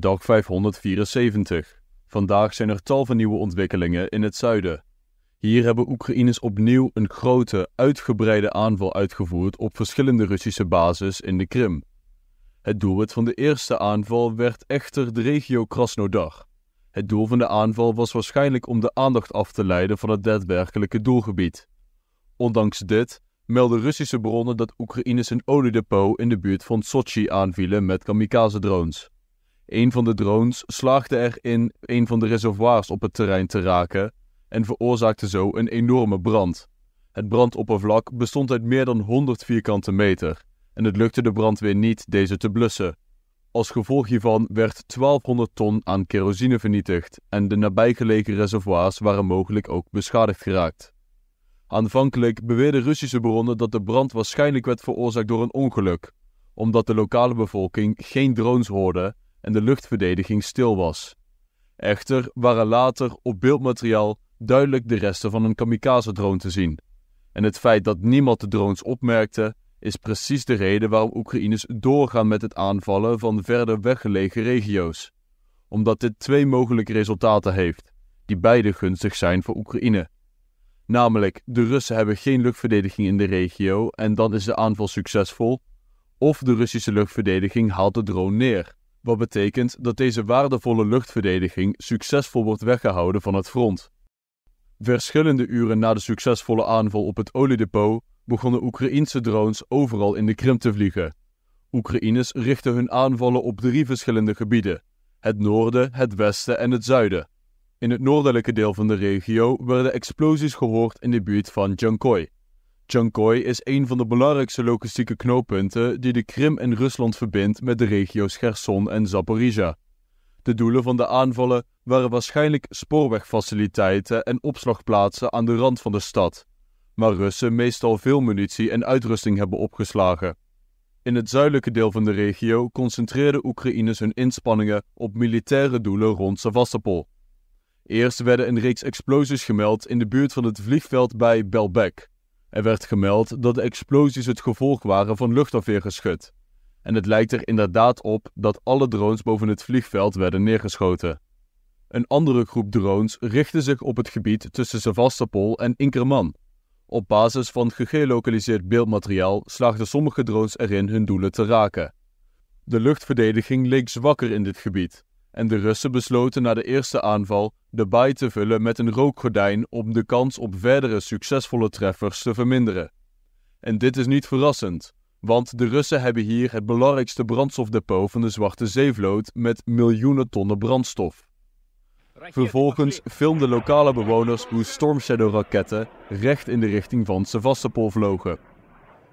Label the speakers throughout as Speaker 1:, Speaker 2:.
Speaker 1: Dag 574. Vandaag zijn er tal van nieuwe ontwikkelingen in het zuiden. Hier hebben Oekraïners opnieuw een grote, uitgebreide aanval uitgevoerd op verschillende Russische bases in de Krim. Het doelwit van de eerste aanval werd echter de regio Krasnodar. Het doel van de aanval was waarschijnlijk om de aandacht af te leiden van het daadwerkelijke doelgebied. Ondanks dit melden Russische bronnen dat Oekraïners een oliedepot in de buurt van Sochi aanvielen met kamikaze-drones. Een van de drones slaagde er in een van de reservoirs op het terrein te raken en veroorzaakte zo een enorme brand. Het brandoppervlak bestond uit meer dan 100 vierkante meter en het lukte de brandweer niet deze te blussen. Als gevolg hiervan werd 1200 ton aan kerosine vernietigd en de nabijgelegen reservoirs waren mogelijk ook beschadigd geraakt. Aanvankelijk beweerden Russische bronnen dat de brand waarschijnlijk werd veroorzaakt door een ongeluk, omdat de lokale bevolking geen drones hoorde en de luchtverdediging stil was. Echter waren later op beeldmateriaal duidelijk de resten van een kamikaze-drone te zien. En het feit dat niemand de drones opmerkte, is precies de reden waarom Oekraïners doorgaan met het aanvallen van verder weggelegen regio's. Omdat dit twee mogelijke resultaten heeft, die beide gunstig zijn voor Oekraïne. Namelijk, de Russen hebben geen luchtverdediging in de regio en dan is de aanval succesvol, of de Russische luchtverdediging haalt de drone neer. Wat betekent dat deze waardevolle luchtverdediging succesvol wordt weggehouden van het front. Verschillende uren na de succesvolle aanval op het oliedepot begonnen Oekraïense drones overal in de Krim te vliegen. Oekraïners richtten hun aanvallen op drie verschillende gebieden: het noorden, het westen en het zuiden. In het noordelijke deel van de regio werden explosies gehoord in de buurt van Jankoi. Chankoy is een van de belangrijkste logistieke knooppunten die de Krim en Rusland verbindt met de regio's Gerson en Zaporizja. De doelen van de aanvallen waren waarschijnlijk spoorwegfaciliteiten en opslagplaatsen aan de rand van de stad, waar Russen meestal veel munitie en uitrusting hebben opgeslagen. In het zuidelijke deel van de regio concentreerden Oekraïners hun inspanningen op militaire doelen rond Sevastopol. Eerst werden een reeks explosies gemeld in de buurt van het vliegveld bij Belbek, er werd gemeld dat de explosies het gevolg waren van luchtafweergeschut. En het lijkt er inderdaad op dat alle drones boven het vliegveld werden neergeschoten. Een andere groep drones richtte zich op het gebied tussen Sevastopol en Inkerman. Op basis van gegelokaliseerd beeldmateriaal slaagden sommige drones erin hun doelen te raken. De luchtverdediging leek zwakker in dit gebied, en de Russen besloten na de eerste aanval de baai te vullen met een rookgordijn om de kans op verdere succesvolle treffers te verminderen. En dit is niet verrassend, want de Russen hebben hier het belangrijkste brandstofdepot van de Zwarte Zeevloot met miljoenen tonnen brandstof. Vervolgens filmden lokale bewoners hoe Storm Shadow raketten recht in de richting van Sevastopol vlogen.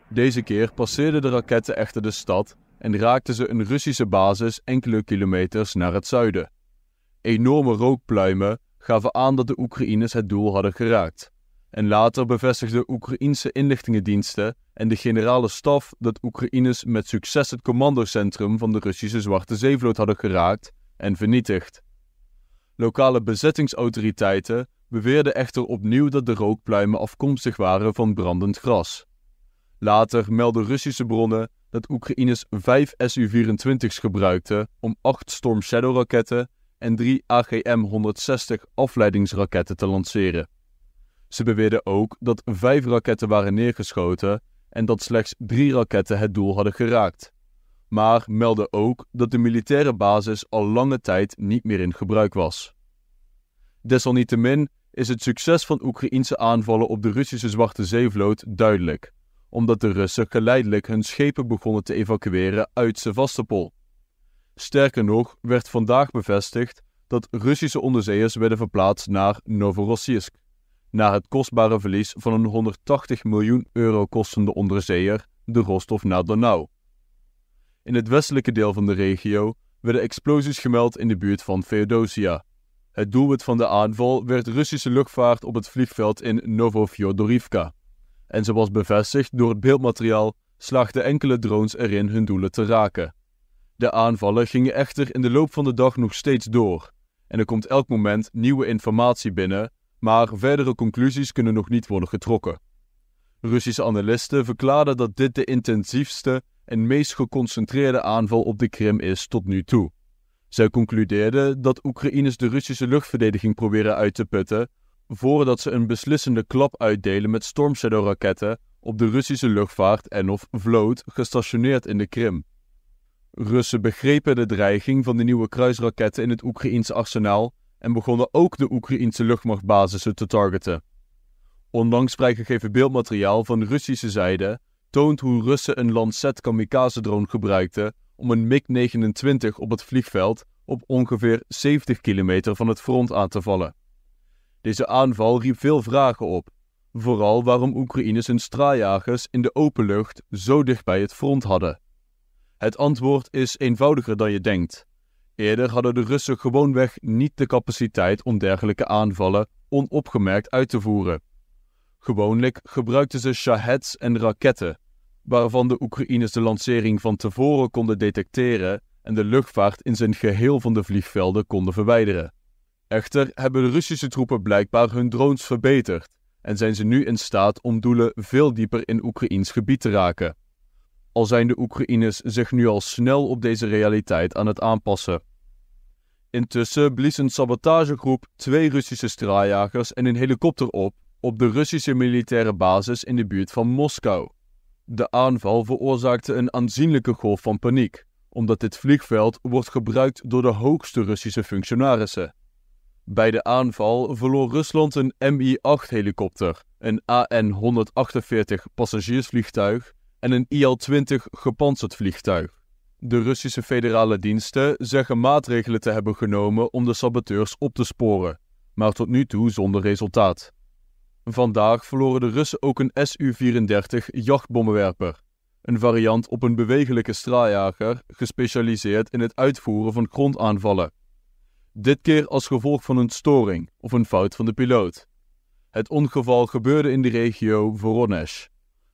Speaker 1: Deze keer passeerden de raketten echter de stad en raakten ze een Russische basis enkele kilometers naar het zuiden. Enorme rookpluimen gaven aan dat de Oekraïners het doel hadden geraakt. En later bevestigden Oekraïnse inlichtingendiensten en de generale staf dat Oekraïners met succes het commandocentrum van de Russische Zwarte Zeevloot hadden geraakt en vernietigd. Lokale bezettingsautoriteiten beweerden echter opnieuw dat de rookpluimen afkomstig waren van brandend gras. Later meldden Russische bronnen dat Oekraïners vijf Su-24's gebruikten om acht Storm Shadow-raketten en drie AGM-160 afleidingsraketten te lanceren. Ze beweerden ook dat vijf raketten waren neergeschoten en dat slechts drie raketten het doel hadden geraakt. Maar meldden ook dat de militaire basis al lange tijd niet meer in gebruik was. Desalniettemin is het succes van Oekraïense aanvallen op de Russische Zwarte Zeevloot duidelijk omdat de Russen geleidelijk hun schepen begonnen te evacueren uit Sevastopol. Sterker nog, werd vandaag bevestigd dat Russische onderzeeërs werden verplaatst naar Novorossiysk, na het kostbare verlies van een 180 miljoen euro kostende onderzeeër, de Rostov na Donau. In het westelijke deel van de regio werden explosies gemeld in de buurt van Feodosia. Het doelwit van de aanval werd Russische luchtvaart op het vliegveld in Novofjodorivka en zoals bevestigd door het beeldmateriaal slaagden enkele drones erin hun doelen te raken. De aanvallen gingen echter in de loop van de dag nog steeds door en er komt elk moment nieuwe informatie binnen, maar verdere conclusies kunnen nog niet worden getrokken. Russische analisten verklaarden dat dit de intensiefste en meest geconcentreerde aanval op de Krim is tot nu toe. Zij concludeerden dat Oekraïners de Russische luchtverdediging proberen uit te putten voordat ze een beslissende klap uitdelen met Storm Shadow-raketten op de Russische luchtvaart en of vloot gestationeerd in de Krim. Russen begrepen de dreiging van de nieuwe kruisraketten in het Oekraïense arsenaal en begonnen ook de Oekraïense luchtmachtbasissen te targeten. Ondanks vrijgegeven beeldmateriaal van Russische zijde toont hoe Russen een Lancet kamikaze-drone gebruikten om een MiG-29 op het vliegveld op ongeveer 70 kilometer van het front aan te vallen. Deze aanval riep veel vragen op, vooral waarom Oekraïners hun straaljagers in de open lucht zo dicht bij het front hadden. Het antwoord is eenvoudiger dan je denkt. Eerder hadden de Russen gewoonweg niet de capaciteit om dergelijke aanvallen onopgemerkt uit te voeren. Gewoonlijk gebruikten ze shahets en raketten, waarvan de Oekraïners de lancering van tevoren konden detecteren en de luchtvaart in zijn geheel van de vliegvelden konden verwijderen. Echter hebben Russische troepen blijkbaar hun drones verbeterd en zijn ze nu in staat om doelen veel dieper in Oekraïns gebied te raken. Al zijn de Oekraïners zich nu al snel op deze realiteit aan het aanpassen. Intussen blies een sabotagegroep twee Russische straaljagers en een helikopter op op de Russische militaire basis in de buurt van Moskou. De aanval veroorzaakte een aanzienlijke golf van paniek, omdat dit vliegveld wordt gebruikt door de hoogste Russische functionarissen. Bij de aanval verloor Rusland een Mi-8-helikopter, een AN-148 passagiersvliegtuig en een IL-20 gepantserd vliegtuig. De Russische federale diensten zeggen maatregelen te hebben genomen om de saboteurs op te sporen, maar tot nu toe zonder resultaat. Vandaag verloren de Russen ook een Su-34 jachtbommenwerper, een variant op een bewegelijke straaljager gespecialiseerd in het uitvoeren van grondaanvallen. Dit keer als gevolg van een storing of een fout van de piloot. Het ongeval gebeurde in de regio Voronezh.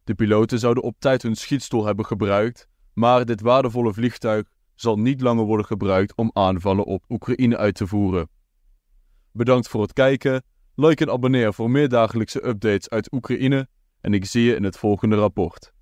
Speaker 1: De piloten zouden op tijd hun schietstoel hebben gebruikt, maar dit waardevolle vliegtuig zal niet langer worden gebruikt om aanvallen op Oekraïne uit te voeren. Bedankt voor het kijken. Like en abonneer voor meer dagelijkse updates uit Oekraïne en ik zie je in het volgende rapport.